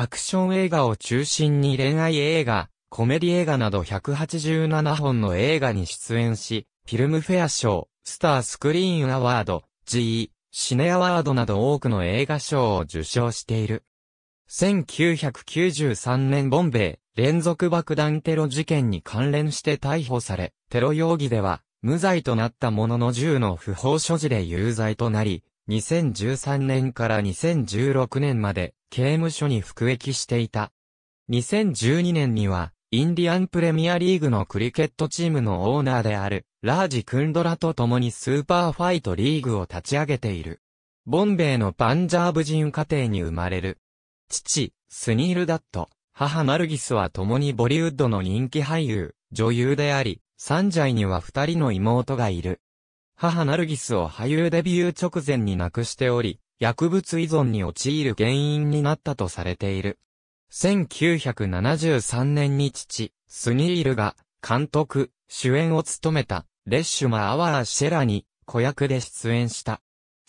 アクション映画を中心に恋愛映画、コメディ映画など187本の映画に出演し、フィルムフェア賞、スタースクリーンアワード、GE、シネアワードなど多くの映画賞を受賞している。1993年ボンベイ連続爆弾テロ事件に関連して逮捕され、テロ容疑では無罪となったものの銃の不法所持で有罪となり、2013年から2016年まで刑務所に服役していた。2012年には、インディアンプレミアリーグのクリケットチームのオーナーである、ラージ・クンドラと共にスーパーファイトリーグを立ち上げている。ボンベイのパンジャーブ人家庭に生まれる。父、スニール・ダット、母マルギスは共にボリウッドの人気俳優、女優であり、サンジャイには二人の妹がいる。母ナルギスを俳優デビュー直前に亡くしており、薬物依存に陥る原因になったとされている。1973年に父、スニールが、監督、主演を務めた、レッシュマ・アワー・シェラに、子役で出演した。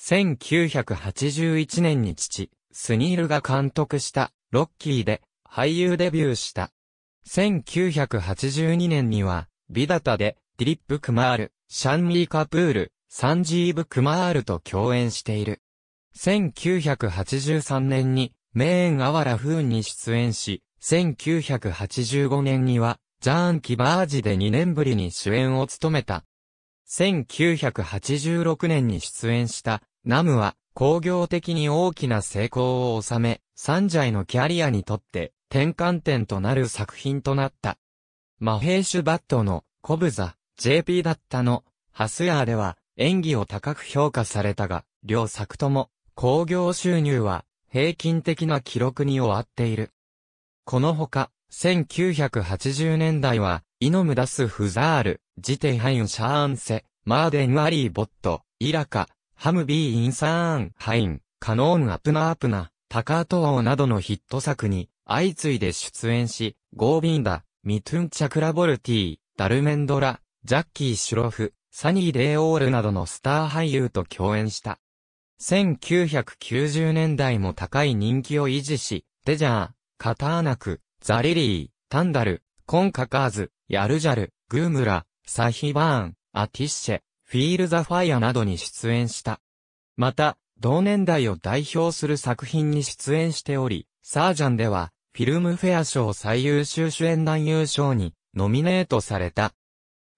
1981年に父、スニールが監督した、ロッキーで、俳優デビューした。1982年には、ビダタで、ディリップ・クマール、シャンミー・カプール、サンジーブ・クマールと共演している。1983年に、メーン・アワラ・フーンに出演し、1985年には、ジャーン・キバージで2年ぶりに主演を務めた。1986年に出演した、ナムは、工業的に大きな成功を収め、サンジャイのキャリアにとって転換点となる作品となった。マヘーシュバットのコブザ、JP だったの、ハスヤーでは演技を高く評価されたが、両作とも、興行収入は平均的な記録に終わっている。このほか、1980年代は、イノムダス・フザール、ジテハイン・シャーンセ、マーデン・アリー・ボット、イラカ、ハム・ビー・イン・サーン・ハイン、カノーン・アプナ・アプナ、タカート・オーなどのヒット作に、相次いで出演し、ゴービンダ、ミトゥン・チャクラボルティ、ダルメンドラ、ジャッキー・シュロフ、サニー・デイ・オールなどのスター俳優と共演した。1990年代も高い人気を維持し、デジャー、カターナク、ザリリー、タンダル、コンカカーズ、ヤルジャル、グームラ、サヒバーン、アティッシェ、フィール・ザ・ファイアなどに出演した。また、同年代を代表する作品に出演しており、サージャンでは、フィルムフェア賞最優秀主演男優賞にノミネートされた。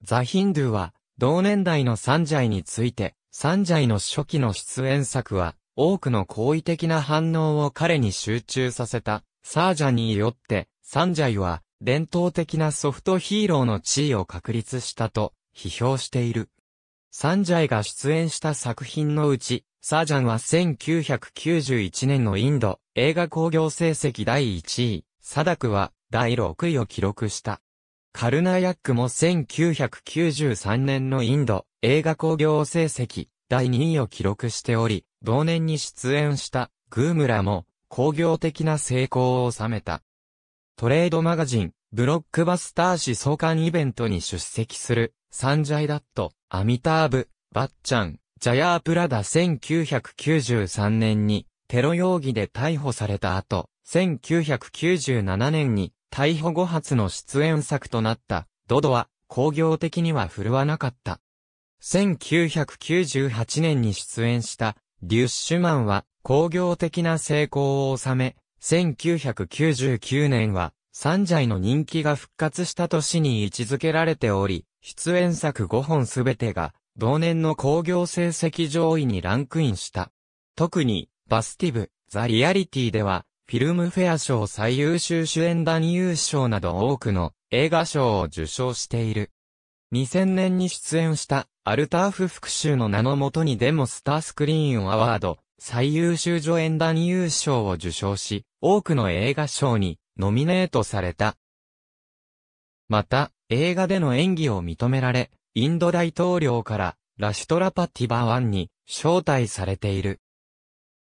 ザ・ヒンドゥは、同年代のサンジャイについて、サンジャイの初期の出演作は、多くの好意的な反応を彼に集中させた、サージャによって、サンジャイは、伝統的なソフトヒーローの地位を確立したと、批評している。サンジャイが出演した作品のうち、サージャンは1991年のインド映画興行成績第1位、サダクは第6位を記録した。カルナヤックも1993年のインド映画興行成績第2位を記録しており、同年に出演したグームラも工業的な成功を収めた。トレードマガジン、ブロックバスター誌創刊イベントに出席する、サンジャイダット、アミターブ、バッチャン、ジャヤープラダ1993年に、テロ容疑で逮捕された後、1997年に、逮捕後発の出演作となった、ドドは、工業的には振るわなかった。1998年に出演した、リュッシュマンは、工業的な成功を収め、1999年は、三ジャイの人気が復活した年に位置づけられており、出演作5本すべてが、同年の工業成績上位にランクインした。特に、バスティブ、ザ・リアリティでは、フィルムフェア賞最優秀主演男優賞など多くの映画賞を受賞している。2000年に出演したアルターフ復讐の名のもとにデモスタースクリーンアワード最優秀助演男優賞を受賞し、多くの映画賞にノミネートされた。また、映画での演技を認められ、インド大統領からラシュトラパティバワンに招待されている。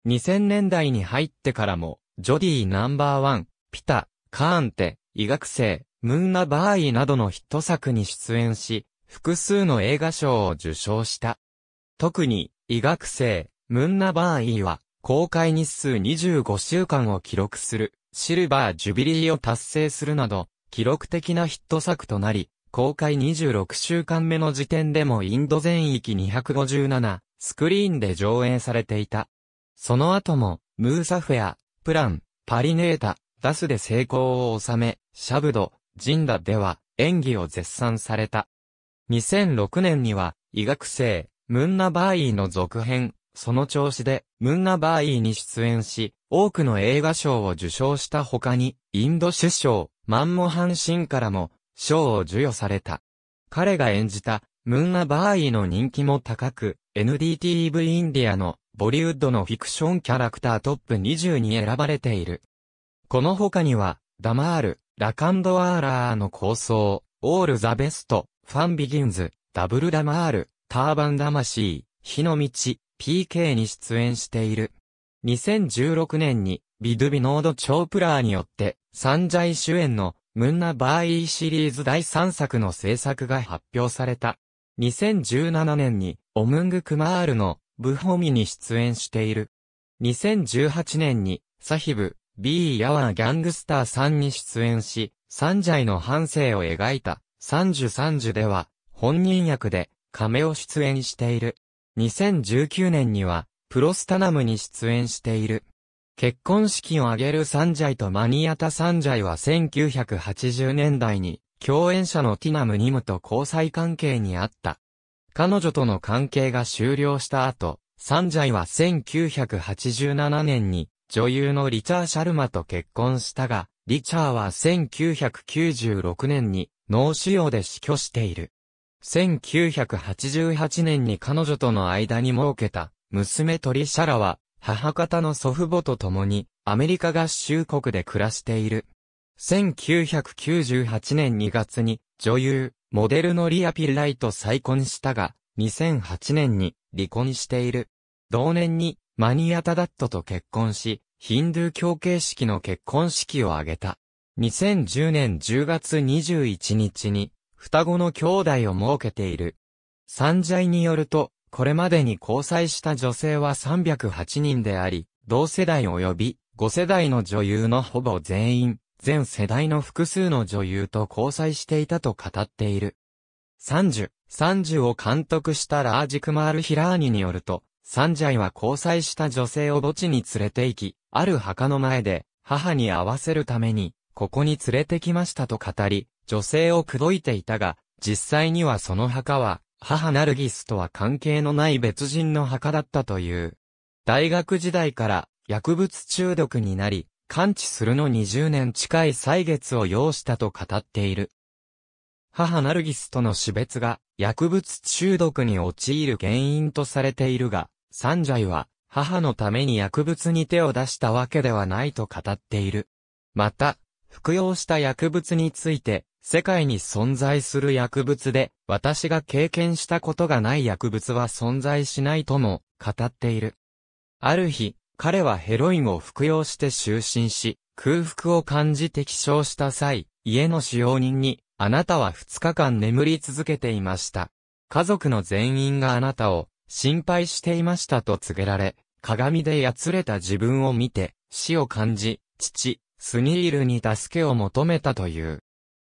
2000年代に入ってからもジョディナンバーワン、ピタ、カーンテ、医学生、ムーナバーイなどのヒット作に出演し、複数の映画賞を受賞した。特に、医学生、ムンナバーイは、公開日数25週間を記録する、シルバージュビリーを達成するなど、記録的なヒット作となり、公開26週間目の時点でもインド全域257、スクリーンで上映されていた。その後も、ムーサフェア、プラン、パリネータ、ダスで成功を収め、シャブド、ジンダでは演技を絶賛された。2006年には、医学生、ムンナバーイの続編、その調子で、ムンナバーイに出演し、多くの映画賞を受賞した他に、インド首相、マンモハン・シンからも、賞を授与された。彼が演じた、ムンナバーイの人気も高く、NDTV インディアのボリウッドのフィクションキャラクタートップ20に選ばれている。この他には、ダマール、ラカンドアーラーの構想、オールザベスト、ファンビギンズ、ダブルダマール、ターバン魂、火の道、PK に出演している。2016年に、ビドゥビノード・チョープラーによって、サンジャイ主演の、ムンナ・バーイーシリーズ第3作の制作が発表された。2017年に、オムング・クマールの、ブホミに出演している。2018年に、サヒブ、ビー・ヤワー・ギャングスターさんに出演し、サンジャイの半生を描いた、三十三十では、本人役で、亀を出演している。2019年には、プロスタナムに出演している。結婚式を挙げるサンジャイとマニアタサンジャイは1980年代に、共演者のティナムニムと交際関係にあった。彼女との関係が終了した後、サンジャイは1987年に女優のリチャー・シャルマと結婚したが、リチャーは1996年に脳腫瘍で死去している。1988年に彼女との間に設けた娘トリシャラは母方の祖父母と共にアメリカ合衆国で暮らしている。1998年2月に女優モデルのリア・ピルライと再婚したが、2008年に離婚している。同年にマニア・タダットと結婚し、ヒンドゥー教形式の結婚式を挙げた。2010年10月21日に双子の兄弟を設けている。三ジャイによると、これまでに交際した女性は308人であり、同世代及び5世代の女優のほぼ全員、全世代の複数の女優と交際していたと語っている。サンジュを監督したラージクマール・ヒラーニによると、サンジャイは交際した女性を墓地に連れて行き、ある墓の前で、母に会わせるために、ここに連れてきましたと語り、女性を口説いていたが、実際にはその墓は、母ナルギスとは関係のない別人の墓だったという。大学時代から薬物中毒になり、完治するの20年近い歳月を要したと語っている。母ナルギスとの死別が薬物中毒に陥る原因とされているが、サンジャイは母のために薬物に手を出したわけではないと語っている。また、服用した薬物について、世界に存在する薬物で、私が経験したことがない薬物は存在しないとも語っている。ある日、彼はヘロインを服用して就寝し、空腹を感じ適症した際、家の使用人に、あなたは2日間眠り続けていました。家族の全員があなたを心配していましたと告げられ、鏡でやつれた自分を見て、死を感じ、父、スニールに助けを求めたという。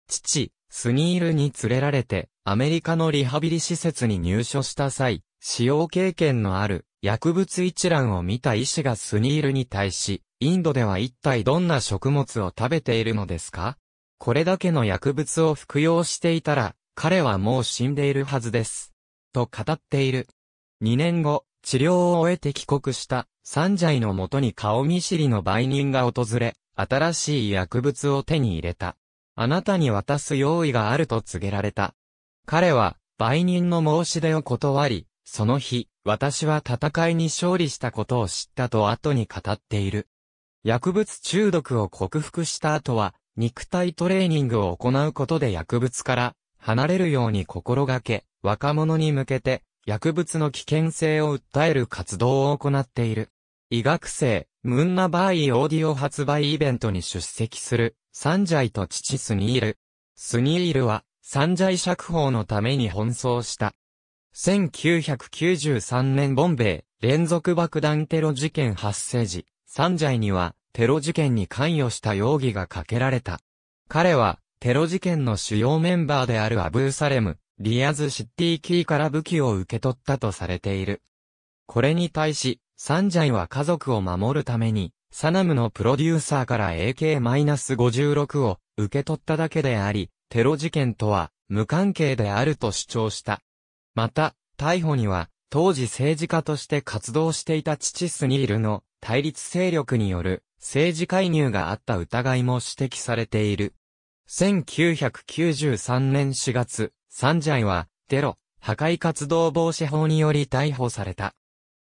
父、スニールに連れられて、アメリカのリハビリ施設に入所した際、使用経験のある薬物一覧を見た医師がスニールに対し、インドでは一体どんな食物を食べているのですかこれだけの薬物を服用していたら、彼はもう死んでいるはずです。と語っている。2年後、治療を終えて帰国した、サンジャイの元に顔見知りの売人が訪れ、新しい薬物を手に入れた。あなたに渡す用意があると告げられた。彼は、売人の申し出を断り、その日、私は戦いに勝利したことを知ったと後に語っている。薬物中毒を克服した後は、肉体トレーニングを行うことで薬物から離れるように心がけ、若者に向けて薬物の危険性を訴える活動を行っている。医学生、ムンナバーイオーディオ発売イベントに出席する、サンジャイと父スニール。スニールは、サンジャイ釈放のために奔走した。1993年ボンベイ連続爆弾テロ事件発生時、サンジャイにはテロ事件に関与した容疑がかけられた。彼はテロ事件の主要メンバーであるアブーサレム、リアズ・シッティ・キーから武器を受け取ったとされている。これに対し、サンジャイは家族を守るために、サナムのプロデューサーから AK-56 を受け取っただけであり、テロ事件とは無関係であると主張した。また、逮捕には、当時政治家として活動していた父スニールの対立勢力による政治介入があった疑いも指摘されている。1993年4月、サンジャイはテロ、破壊活動防止法により逮捕された。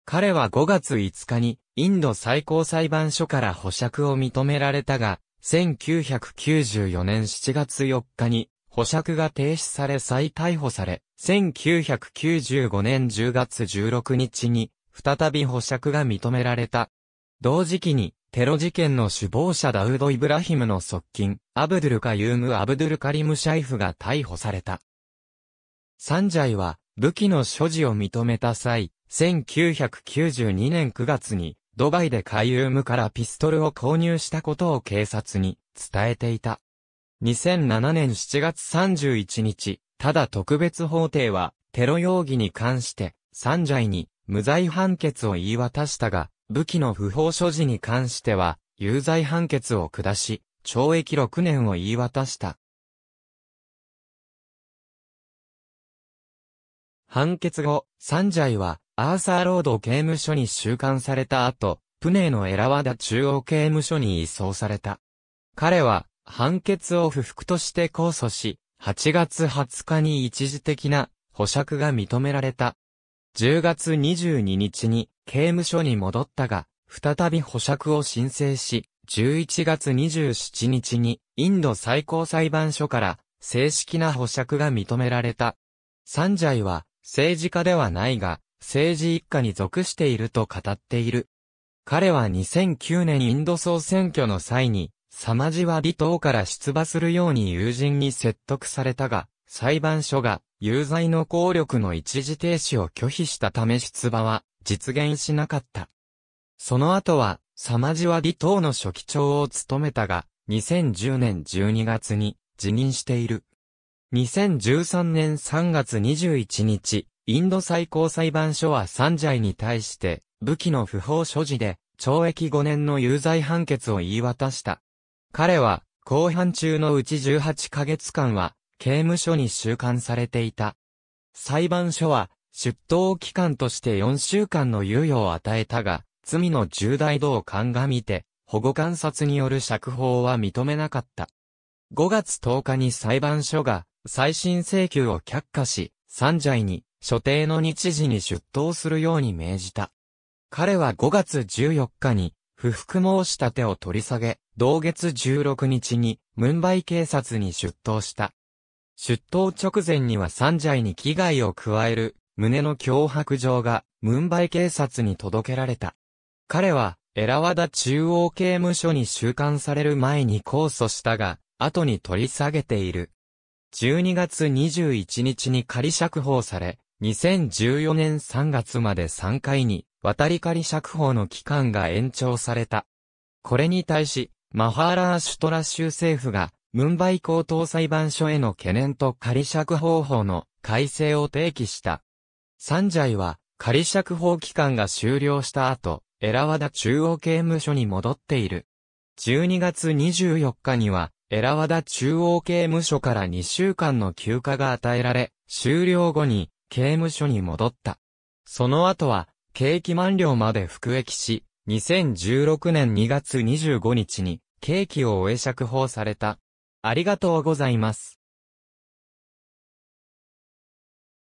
彼は5月5日にインド最高裁判所から保釈を認められたが、1994年7月4日に保釈が停止され再逮捕され、1995年10月16日に、再び保釈が認められた。同時期に、テロ事件の首謀者ダウド・イブラヒムの側近、アブドゥルカユーム・アブドゥルカリム・シャイフが逮捕された。サンジャイは、武器の所持を認めた際、1992年9月に、ドバイでカユームからピストルを購入したことを警察に伝えていた。2007年7月31日、ただ特別法廷は、テロ容疑に関して、サンジャイに無罪判決を言い渡したが、武器の不法所持に関しては、有罪判決を下し、懲役6年を言い渡した。判決後、サンジャイは、アーサーロード刑務所に収監された後、プネーのエラワダ中央刑務所に移送された。彼は、判決を不服として控訴し、8月20日に一時的な保釈が認められた。10月22日に刑務所に戻ったが、再び保釈を申請し、11月27日にインド最高裁判所から正式な保釈が認められた。サンジャイは政治家ではないが、政治一家に属していると語っている。彼は2009年インド総選挙の際にサマジは離党から出馬するように友人に説得されたが、裁判所が有罪の効力の一時停止を拒否したため出馬は実現しなかった。その後は、サマジは離党の書記長を務めたが、2010年12月に辞任している。2013年3月21日、インド最高裁判所はサンジャイに対して、武器の不法所持で、懲役5年の有罪判決を言い渡した。彼は、後半中のうち18ヶ月間は、刑務所に収監されていた。裁判所は、出頭期間として4週間の猶予を与えたが、罪の重大度を鑑みて、保護観察による釈放は認めなかった。5月10日に裁判所が、再審請求を却下し、三罪に、所定の日時に出頭するように命じた。彼は5月14日に、不服申し立てを取り下げ、同月16日に、ムンバイ警察に出頭した。出頭直前には三罪に危害を加える、胸の脅迫状が、ムンバイ警察に届けられた。彼は、エラワダ中央刑務所に収監される前に控訴したが、後に取り下げている。12月21日に仮釈放され、2014年3月まで3回に渡り仮釈放の期間が延長された。これに対し、マハーラーシュトラ州政府が、ムンバイ高等裁判所への懸念と仮釈放法の改正を提起した。サンジャイは、仮釈放期間が終了した後、エラワダ中央刑務所に戻っている。12月24日には、エラワダ中央刑務所から2週間の休暇が与えられ、終了後に刑務所に戻った。その後は、刑期満了まで服役し、2016年2月25日に、刑期を終え釈放された。ありがとうございます。